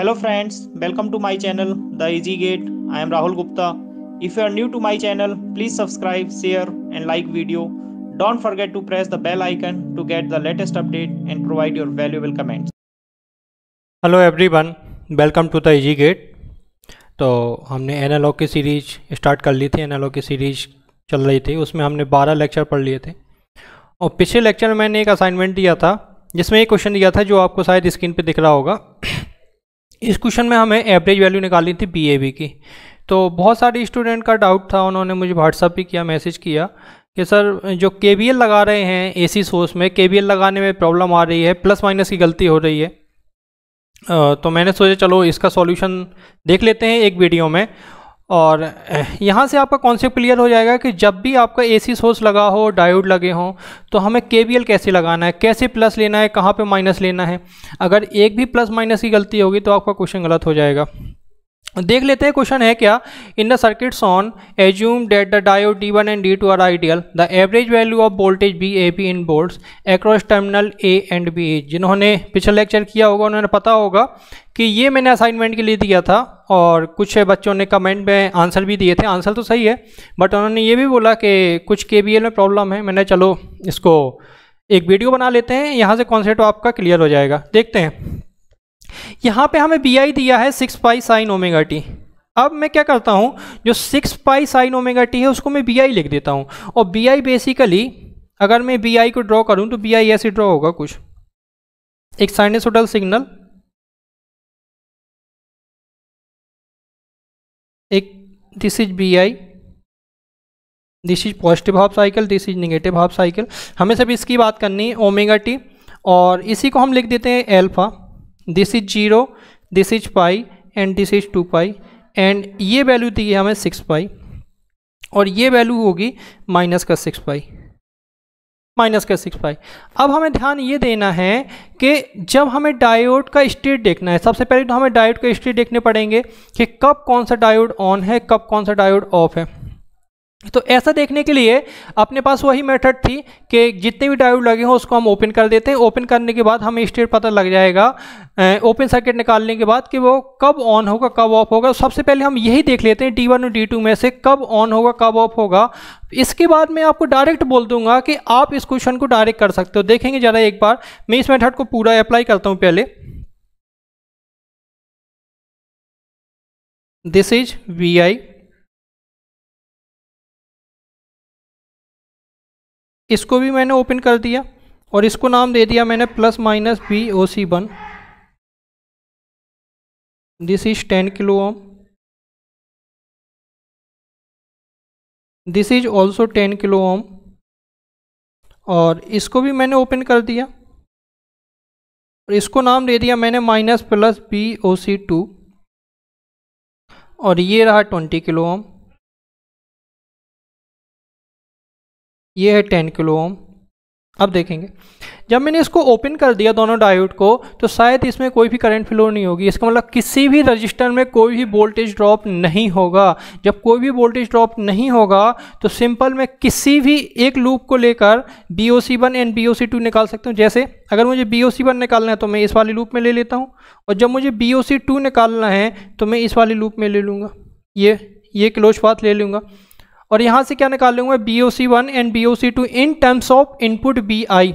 hello friends welcome to my channel the Easy Gate I am Rahul Gupta if you are new to my channel please subscribe share and like video don't forget to press the bell icon to get the latest update and provide your valuable comments hello everyone welcome to the Easy Gate तो हमने analogue की series start कर ली थी analogue की series चल रही थी उसमें हमने बारह लेक्चर पढ़ लिए थे और पिछले लेक्चर में मैंने एक असाइनमेंट दिया था जिसमें एक क्वेश्चन दिया था जो आपको शायद स्क्रीन पर दिख रहा होगा इस क्वेश्चन में हमें एवरेज वैल्यू निकालनी थी बी की तो बहुत सारे स्टूडेंट का डाउट था उन्होंने मुझे व्हाट्सअप भी किया मैसेज किया कि सर जो के लगा रहे हैं ए सी सोर्स में के लगाने में प्रॉब्लम आ रही है प्लस माइनस की गलती हो रही है तो मैंने सोचा चलो इसका सॉल्यूशन देख लेते हैं एक वीडियो में और यहाँ से आपका कॉन्सेप्ट क्लियर हो जाएगा कि जब भी आपका एसी सोर्स लगा हो डायोड लगे हों तो हमें एल कैसे लगाना है कैसे प्लस लेना है कहाँ पे माइनस लेना है अगर एक भी प्लस माइनस की गलती होगी तो आपका क्वेश्चन गलत हो जाएगा देख लेते हैं क्वेश्चन है क्या in the circuits on assume that the diode D one and D two are ideal the average value of voltage B A B in volts across terminal A and B जिन्होंने पिछले lecture किया होगा उन्होंने पता होगा कि ये मैंने असाइनमेंट के लिए दिया था और कुछ बच्चों ने कमेंट में आंसर भी दिए थे आंसर तो सही है बट उन्होंने ये भी बोला कि कुछ के में प्रॉब्लम है मैंने चलो इसको एक वीडियो बना लेते हैं यहाँ से कॉन्सेप्ट आपका क्लियर हो जाएगा देखते हैं यहाँ पे हमें बी आई दिया है six pi sine omega T अब मैं क्या करता हूँ जो six pi sine omega T है उसको मैं बी आई लिख देता हूँ और बी आई बेसिकली अगर मैं बी आई को ड्रॉ करूँ तो बी आई ऐसे ड्रॉ होगा कुछ एक साइनसोडल सिग्नल एक this is B I this is positive half cycle this is negative half cycle हमें सब इसकी बात करनी है ओमेगा टी और इसी को हम लिख देते हैं alpha this is zero this is pi and this is two pi and ये वैल्यू दी है हमें सिक्स पाई और ये वैल्यू होगी माइनस का सिक्स पाई माइनस का सिक्स पाई अब हमें ध्यान ये देना है कि जब हमें डायोड का स्टेट देखना है सबसे पहले तो हमें डायोड का स्टेट देखने पड़ेंगे कि कब कौन सा डायोड ऑन है कब कौन सा डायोड ऑफ है तो ऐसा देखने के लिए अपने पास वही मेथड थी कि जितने भी डायोड लगे हों उसको हम ओपन कर देते हैं ओपन करने के बाद हमें स्टेट पता लग जाएगा ओपन सर्किट निकालने के बाद कि वो कब ऑन होगा कब ऑफ होगा सबसे पहले हम यही देख लेते हैं डी वन और डी टू में से कब ऑन होगा कब ऑफ होगा इसके बाद मैं आपको डायरेक्ट बोल दूंगा कि आप इस क्वेश्चन को डायरेक्ट कर सकते हो देखेंगे ज़रा एक बार मैं इस मेथड को पूरा अप्लाई करता हूँ पहले दिस इज वी आई इसको भी मैंने ओपन कर दिया और इसको नाम दे दिया मैंने plus minus B O C one this is ten kilo ohm this is also ten kilo ohm और इसको भी मैंने ओपन कर दिया और इसको नाम दे दिया मैंने minus plus B O C two और ये रहा ट्वेंटी किलो ओम ये है टेन किलो ओम अब देखेंगे जब मैंने इसको ओपन कर दिया दोनों डायोड को तो शायद इसमें कोई भी करंट फ्लो नहीं होगी इसका मतलब किसी भी रजिस्टर में कोई भी वोल्टेज ड्रॉप नहीं होगा जब कोई भी वोल्टेज ड्रॉप नहीं होगा तो सिंपल मैं किसी भी एक लूप को लेकर B O C one and B O C two निकाल सकता हूँ जैसे अगर मुझे बी ओ सी वन निकालना है तो मैं इस वाली लूप में ले लेता हूँ और जब मुझे बी ओ सी टू निकालना है तो मैं इस वाली लूप में ले लूँगा ये ये क्लोज पाथ ले लूँगा और यहाँ से क्या निकाल लूँगा B O C one and B O C two in terms of input B I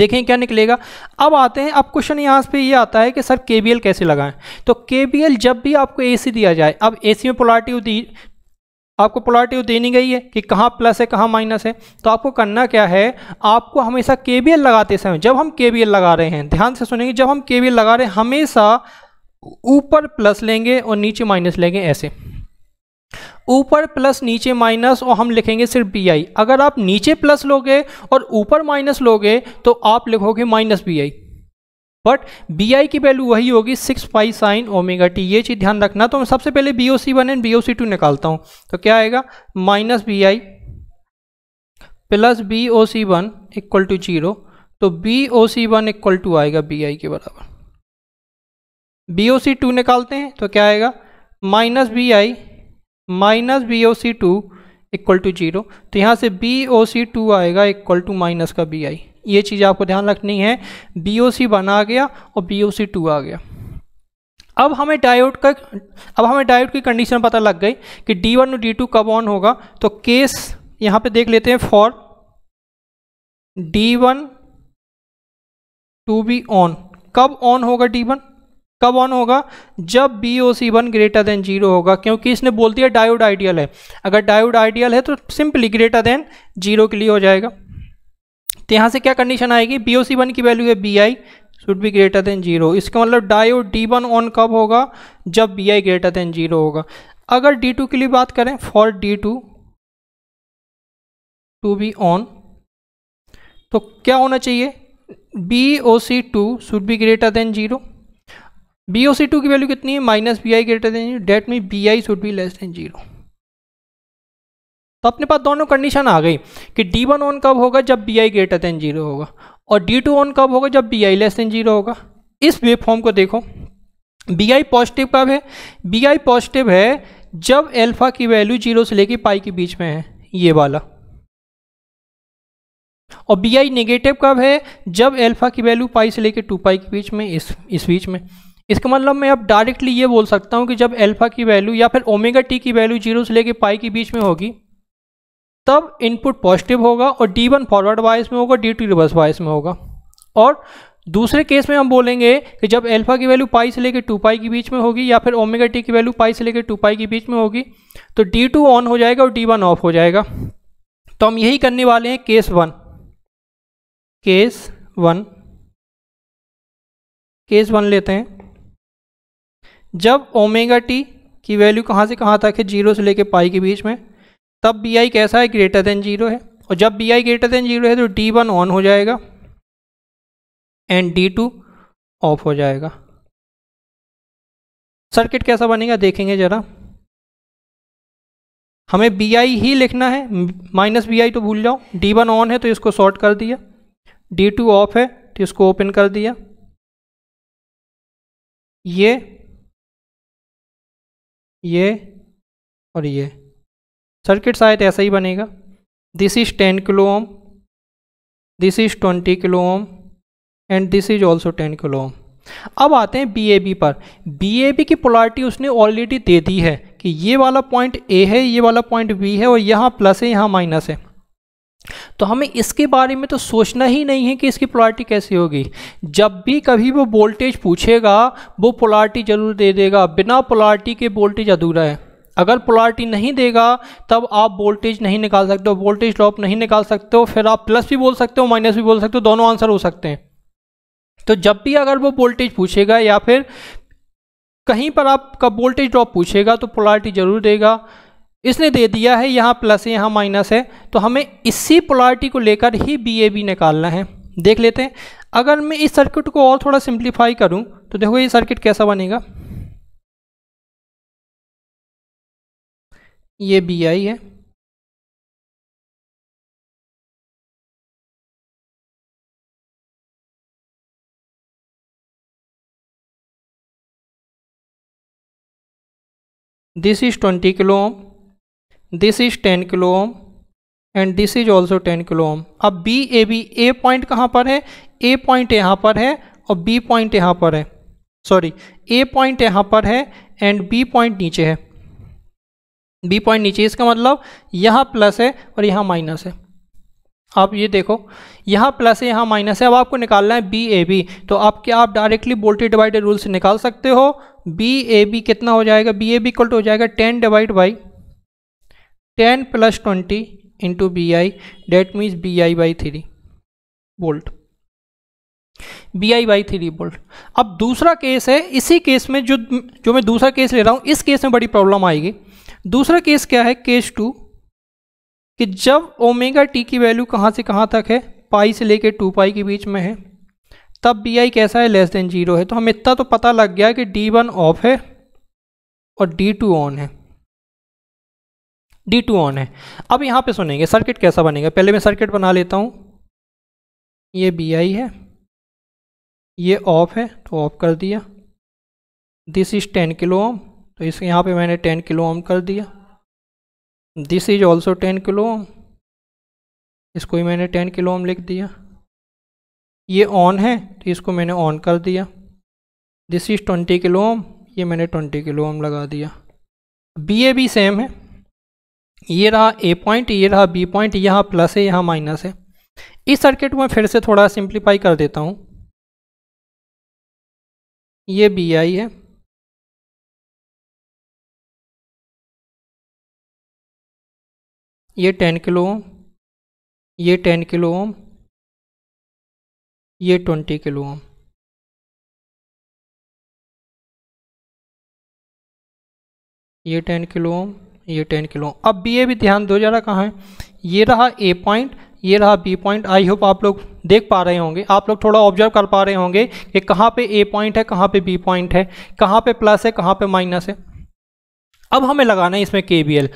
देखें क्या निकलेगा अब आते हैं अब क्वेश्चन यहाँ पे ये यह आता है कि सर के कैसे लगाएं तो के जब भी आपको ए दिया जाए अब ए में पोलार्टी दी आपको पोलाटिव देनी गई है कि कहाँ प्लस है कहाँ माइनस है तो आपको करना क्या है आपको हमेशा के लगाते समय जब हम के लगा रहे हैं ध्यान से सुनेंगे जब हम के लगा रहे हैं हमेशा ऊपर प्लस लेंगे और नीचे माइनस लेंगे ऐसे ऊपर प्लस नीचे माइनस और हम लिखेंगे सिर्फ बी आई अगर आप नीचे प्लस लोगे और ऊपर माइनस लोगे तो आप लिखोगे minus B I but B I की वैल्यू वही होगी six pi sine omega T ये चीज़ ध्यान रखना तो मैं सबसे पहले B O C one and B O C two निकालता हूँ तो क्या आएगा minus B I plus B O C one equal to zero तो B O C one equal to आएगा बी आई के बराबर बी ओ सी टू निकालते हैं तो क्या आएगा minus B I minus B O C two equal to zero तो यहाँ से बी ओ सी टू आएगा इक्वल टू माइनस का बी आई ये चीज़ आपको ध्यान रखनी है बी ओ सी वन आ गया और बी ओ सी टू आ गया अब हमें डायोड का अब हमें डायोड की कंडीशन पता लग गई कि डी वन और डी टू कब ऑन होगा तो केस यहाँ पे देख लेते हैं for D one to be on कब ऑन होगा डी वन कब ऑन होगा जब B O C one greater than zero होगा क्योंकि इसने बोल दिया डायोड आइडियल है अगर डायोड आइडियल है तो सिंपली ग्रेटर देन जीरो के लिए हो जाएगा तो यहाँ से क्या कंडीशन आएगी बी ओ सी वन की वैल्यू है B I should be greater than zero इसका मतलब डायोड डी वन ऑन कब होगा जब B I greater than zero होगा अगर डी टू के लिए बात करें for D two to be on तो क्या होना चाहिए B O C two should be greater than zero B O C two की वैल्यू कितनी है minus B I greater than zero that mean B I should be less than zero तो अपने पास दोनों कंडीशन आ गई कि डी वन ऑन कब होगा जब B I greater than zero होगा और डी टू ऑन कब होगा जब B I less than zero होगा इस वेव फॉर्म को देखो बी आई पॉजिटिव कब है बी आई पॉजिटिव है जब एल्फा की वैल्यू जीरो से लेके पाई के बीच में है ये वाला और बी आई नेगेटिव कब है जब एल्फा की वैल्यू पाई से लेके टू पाई के बीच में इस इस बीच में इसका मतलब मैं अब डायरेक्टली ये बोल सकता हूँ कि जब एल्फा की वैल्यू या फिर ओमेगा टी की वैल्यू जीरो से लेके पाई के बीच में होगी तब इनपुट पॉजिटिव होगा और डी वन फॉरवर्ड वाइस में होगा डी टू रिवर्स वाइस में होगा और दूसरे केस में हम बोलेंगे कि जब एल्फा की वैल्यू पाई से लेकर टू पाई के बीच में होगी या फिर ओमेगा टी की वैल्यू पाई से लेकर टू पाई के बीच में होगी तो डी टू ऑन हो जाएगा और डी वन ऑफ हो जाएगा तो हम यही करने वाले हैं case one case one case one लेते हैं जब ओमेगा टी की वैल्यू कहाँ से कहाँ तक है जीरो से लेके पाई के बीच में तब बी आई कैसा है ग्रेटर देन जीरो है और जब B I greater than zero है तो डी वन ऑन हो जाएगा एंड डी टू ऑफ हो जाएगा सर्किट कैसा बनेगा देखेंगे ज़रा हमें बी आई ही लिखना है माइनस बी आई तो भूल जाओ डी वन ऑन है तो इसको शॉर्ट कर दिया डी टू ऑफ है तो इसको ओपन कर दिया ये ये और ये सर्किट शायद ऐसा ही बनेगा this is ten kilo ohm this is twenty kilo ohm and this is also ten kilo ohm अब आते हैं बी ए बी पर बी ए बी की पोलरिटी उसने ऑलरेडी दे दी है कि ये वाला पॉइंट ए है ये वाला पॉइंट बी है और यहाँ प्लस है यहाँ माइनस है तो हमें इसके बारे में तो सोचना ही नहीं है कि इसकी पोलार्टी कैसी होगी जब भी कभी वो वोल्टेज पूछेगा वो पोलार्टी जरूर दे देगा बिना पोलार्टी के वोल्टेज अधूरा है अगर पोलार्टी नहीं देगा तब आप वोल्टेज नहीं निकाल सकते हो वोल्टेज ड्रॉप नहीं निकाल सकते हो फिर आप प्लस भी बोल सकते हो माइनस भी बोल सकते हो दोनों आंसर हो सकते हैं तो जब भी अगर वो वोल्टेज पूछेगा या फिर कहीं पर आपका वोल्टेज ड्रॉप पूछेगा तो पोलार्टी जरूर देगा इसने दे दिया है यहाँ प्लस है यहाँ माइनस है तो हमें इसी पोलैरिटी को लेकर ही बी ए बी निकालना है देख लेते हैं अगर मैं इस सर्किट को और थोड़ा सिंप्लीफाई करूँ तो देखो ये सर्किट कैसा बनेगा ये बी आई है this is 20 kilo ohm this is ten kilo ohm and this is also ten kilo ohm अब B A B A point कहाँ पर है ए पॉइंट यहाँ पर है और बी पॉइंट यहाँ पर है सॉरी ए पॉइंट यहाँ पर है एंड बी पॉइंट नीचे है बी पॉइंट नीचे इसका मतलब यहाँ प्लस है और यहाँ माइनस है आप ये देखो यहाँ प्लस है यहाँ माइनस है अब आपको निकालना है बी ए बी तो आप क्या आप डायरेक्टली वोल्टेज डिवाइडेड रूल से निकाल सकते हो बी ए बी कितना हो जाएगा B A B equal to हो जाएगा ten divide by ten plus twenty into B I that means B I by three volt B I by three volt अब दूसरा केस है इसी केस में जो जो मैं दूसरा केस ले रहा हूँ इस केस में बड़ी प्रॉब्लम आएगी दूसरा केस क्या है केस टू कि जब ओमेगा टी की वैल्यू कहाँ से कहाँ तक है पाई से लेके टू पाई के बीच में है तब बी आई कैसा है लेस देन जीरो है तो हमें इतना तो पता लग गया कि डी वन ऑफ है और डी टू ऑन है डी टू ऑन है अब यहाँ पे सुनेंगे सर्किट कैसा बनेगा पहले मैं सर्किट बना लेता हूँ ये बी आई है ये ऑफ है तो ऑफ कर दिया this is ten kilo ohm तो इस यहाँ पे मैंने टेन किलो ओम कर दिया this is also ten kilo ohm इसको ही मैंने टेन किलो ओम लिख दिया ये ऑन है तो इसको मैंने ऑन कर दिया दिस इज़ ट्वेंटी किलो ओम ये मैंने ट्वेंटी किलो ओम लगा दिया बी ए भी सेम है ये रहा ए पॉइंट ये रहा बी पॉइंट यहाँ प्लस है यहाँ माइनस है इस सर्किट में फिर से थोड़ा सिंप्लीफाई कर देता हूँ ये बी आई है ये टेन किलो ओम ये टेन किलो ओम ये ट्वेंटी किलो ओम ये टेन किलो ओम ये टेन किलो अब बी ए भी ध्यान दो जरा कहाँ है ये रहा ए पॉइंट ये रहा बी पॉइंट आई होप आप लोग देख पा रहे होंगे आप लोग थोड़ा ऑब्जर्व कर पा रहे होंगे कि कहाँ पे ए पॉइंट है कहाँ पे बी पॉइंट है कहाँ पे प्लस है कहाँ पे माइनस है अब हमें लगाना है इसमें के बी एल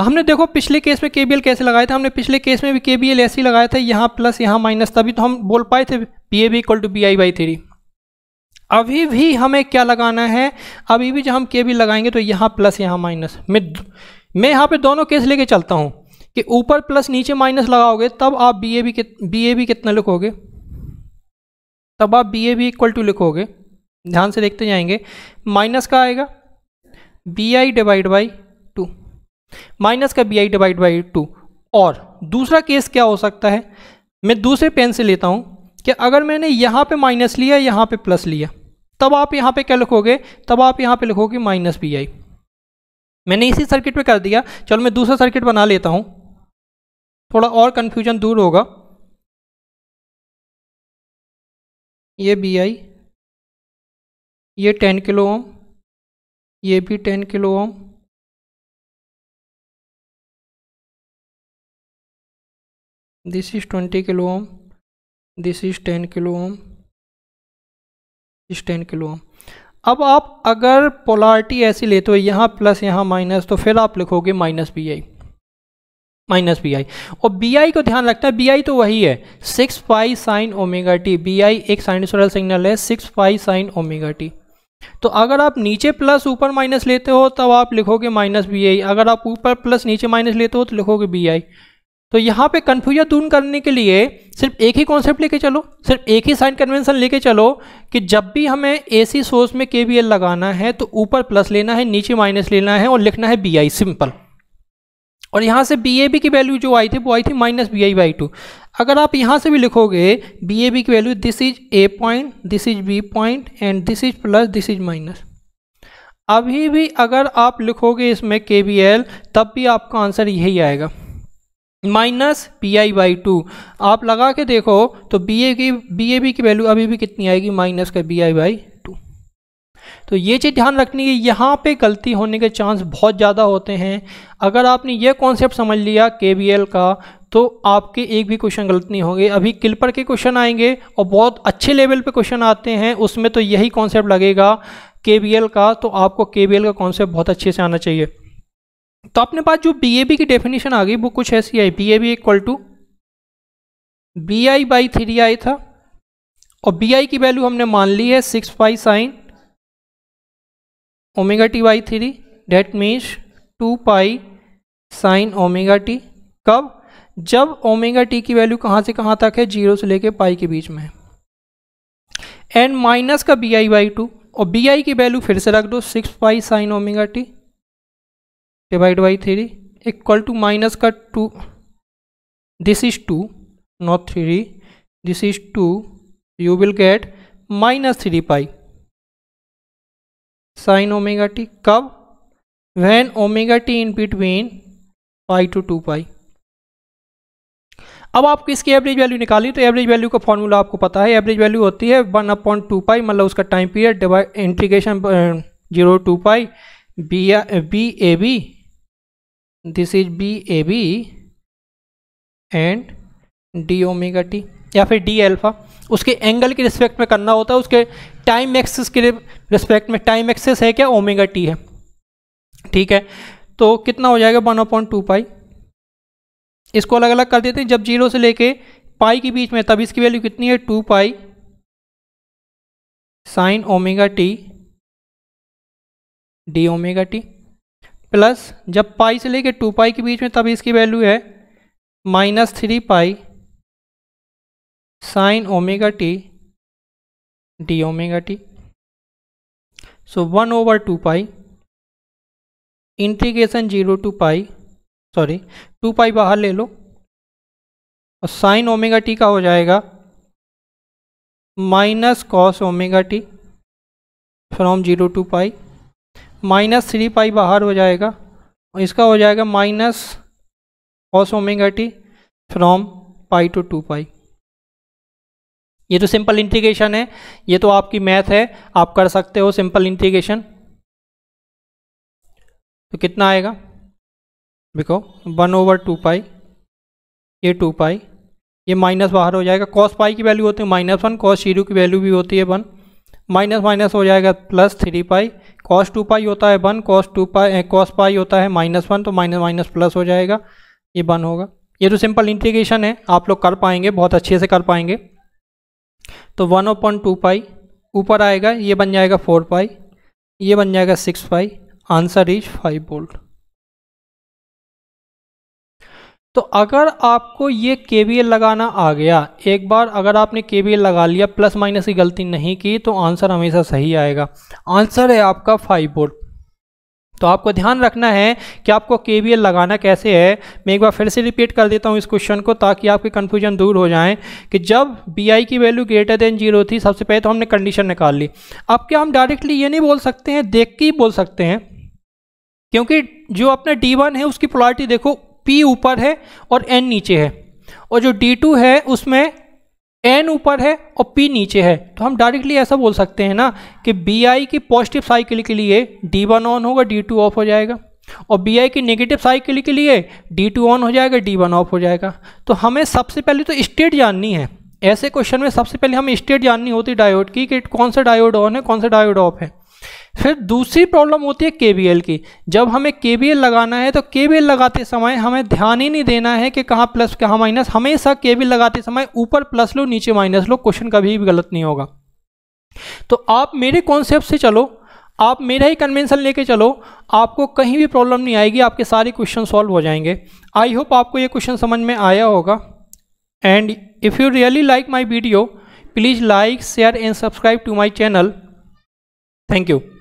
हमने देखो पिछले केस में के बी एल कैसे लगाया था हमने पिछले केस में भी के बी एल ऐसे ही लगाया था यहाँ प्लस यहाँ माइनस तभी तो हम बोल पाए थे P A B equal to B I by three अभी भी हमें क्या लगाना है अभी भी जब हम के भी लगाएंगे तो यहाँ प्लस यहाँ माइनस मैं मैं यहाँ पे दोनों केस लेके चलता हूँ कि ऊपर प्लस नीचे माइनस लगाओगे तब आप B A B B A B कितना लिखोगे तब आप B A B equal to लिखोगे ध्यान से देखते जाएंगे माइनस का आएगा B I divide by two minus का B I divide by two और दूसरा केस क्या हो सकता है मैं दूसरे पेन से लेता हूँ कि अगर मैंने यहाँ पे माइनस लिया यहाँ पे प्लस लिया तब आप यहाँ पे क्या लिखोगे तब आप यहाँ पे लिखोगे माइनस बी आई मैंने इसी सर्किट पे कर दिया चलो मैं दूसरा सर्किट बना लेता हूँ थोड़ा और कन्फ्यूजन दूर होगा ये बी आई ये टेन किलो ओम ये भी ten kilo ohm this is twenty kilo ohm this is ten kilo ohm इस टेन किलो अब आप अगर पोलारिटी ऐसी लेते हो यहाँ प्लस यहाँ माइनस तो फिर आप लिखोगे minus B I minus B I और बी आई को ध्यान रखना है बी आई तो वही है six pi sine omega T B I एक साइनसोरल सिग्नल है six pi sine omega T तो अगर आप नीचे प्लस ऊपर माइनस लेते हो तब आप लिखोगे माइनस बी आई अगर आप ऊपर प्लस नीचे माइनस लेते हो तो लिखोगे बी आई तो यहाँ पे कन्फ्यूजन दूर करने के लिए सिर्फ एक ही कॉन्सेप्ट लेके चलो सिर्फ एक ही साइन कन्वेंशन लेके चलो कि जब भी हमें एसी सोर्स में के लगाना है तो ऊपर प्लस लेना है नीचे माइनस लेना है और लिखना है बी सिंपल और यहाँ से बी की वैल्यू जो आई थी वो आई थी minus B I by two अगर आप यहाँ से भी लिखोगे बी की value this is A point this is B point and this is plus this is minus अभी भी अगर आप लिखोगे इसमें के तब भी आपका आंसर यही आएगा minus P I by two आप लगा के देखो तो बी ए की बी ए बी की वैल्यू अभी भी कितनी आएगी माइनस का बी आई बाई टू तो ये चीज़ ध्यान रखनी है यहाँ पे गलती होने के चांस बहुत ज़्यादा होते हैं अगर आपने ये कॉन्सेप्ट समझ लिया के बी एल का तो आपके एक भी क्वेश्चन गलत नहीं होंगे अभी किल्पर के क्वेश्चन आएंगे और बहुत अच्छे लेवल पे क्वेश्चन आते हैं उसमें तो यही कॉन्सेप्ट लगेगा के बी एल का तो आपको के बी एल का कॉन्सेप्ट बहुत अच्छे से आना चाहिए तो अपने पास जो बी की डेफिनेशन आ गई वो कुछ ऐसी आई B A B equal to B I by three आई था और बी आई की वैल्यू हमने मान ली है six by sine omega T by three that means two pi sine omega T कब जब ओमेगा टी की वैल्यू कहाँ से कहाँ तक है जीरो से लेके पाई के बीच में एंड माइनस का बी आई बाई टू और बी आई की वैल्यू फिर से रख दो six pi sine omega T divide by three equal to minus का two this is two not three this is two you will get minus three pi sine omega T कब when omega T in between pi to two pi अब आपको इसकी average value निकाली तो average value का formula आपको पता है एवरेज वैल्यू होती है वन अपॉइंट टू पाई मतलब उसका time period integration zero to pi B B A B this is B A B and D omega T या फिर डी एल्फा उसके एंगल के रिस्पेक्ट में करना होता है उसके टाइम एक्सेस के रिस्पेक्ट में टाइम एक्सेस है क्या ओमेगा टी है ठीक है तो कितना हो जाएगा वन पॉइंट टू पाई इसको अलग अलग कर देते हैं जब जीरो से लेके पाई के बीच में तब इसकी वैल्यू कितनी है two pi sine omega T D omega T plus जब पाई से लेके टू पाई के बीच में तब इसकी वैल्यू है minus three pi sine omega T D omega T so one over two pi integration zero to pi sorry two pi बाहर ले लो और साइन ओमेगा टी का हो जाएगा minus cos omega T from zero to pi minus three pi बाहर हो जाएगा इसका हो जाएगा minus cos omega T from pi to two pi ये तो सिंपल इंटीग्रेशन है ये तो आपकी मैथ है आप कर सकते हो सिंपल इंटीग्रेशन तो कितना आएगा देखो वन ओवर टू पाई ये टू पाई ये माइनस बाहर हो जाएगा कॉस पाई की वैल्यू होती है माइनस वन कॉस शीरू की वैल्यू भी होती है वन माइनस माइनस हो जाएगा plus three pi cos two pi होता है one cos two pi cos pi होता है माइनस वन तो माइनस माइनस प्लस हो जाएगा ये वन होगा ये तो सिंपल इंटीग्रेशन है आप लोग कर पाएंगे बहुत अच्छे से कर पाएंगे तो वन ओपन टू पाई ऊपर आएगा ये बन जाएगा फोर पाई ये बन जाएगा six pi answer is five volt तो अगर आपको ये के लगाना आ गया एक बार अगर आपने के लगा लिया प्लस माइनस की गलती नहीं की तो आंसर हमेशा सही आएगा आंसर है आपका फाइव वोल्ट तो आपको ध्यान रखना है कि आपको के लगाना कैसे है मैं एक बार फिर से रिपीट कर देता हूँ इस क्वेश्चन को ताकि आपके कन्फ्यूजन दूर हो जाए कि जब बी की वैल्यू ग्रेटर देन जीरो थी सबसे पहले तो हमने कंडीशन निकाल ली अब क्या हम डायरेक्टली ये नहीं बोल सकते हैं देख के ही बोल सकते हैं क्योंकि जो अपना डी वन है उसकी पोलारिटी देखो P ऊपर है और N नीचे है और जो D2 है उसमें N ऊपर है और P नीचे है तो हम डायरेक्टली ऐसा बोल सकते हैं ना कि BI की पॉजिटिव साइकिल के लिए D1 ऑन होगा D2 ऑफ हो जाएगा और बी आई की नेगेटिव साइकिल के लिए डी टू ऑन हो जाएगा डी वन ऑफ हो जाएगा तो हमें सबसे पहले तो स्टेट जाननी है ऐसे क्वेश्चन में सबसे पहले हमें स्टेट जाननी होती डायोड की कि कौन सा डायोड ऑन है कौन सा डायोड ऑफ है फिर दूसरी प्रॉब्लम होती है के की जब हमें के लगाना है तो के लगाते समय हमें ध्यान ही नहीं देना है कि कहाँ प्लस कहाँ माइनस हमेशा के लगाते समय ऊपर प्लस लो नीचे माइनस लो क्वेश्चन कभी भी गलत नहीं होगा तो आप मेरे कॉन्सेप्ट से चलो आप मेरा ही कन्वेंशन लेके चलो आपको कहीं भी प्रॉब्लम नहीं आएगी आपके सारे क्वेश्चन सॉल्व हो जाएंगे आई होप आपको ये क्वेश्चन समझ में आया होगा and if you really like my video please like share and subscribe to my channel thank you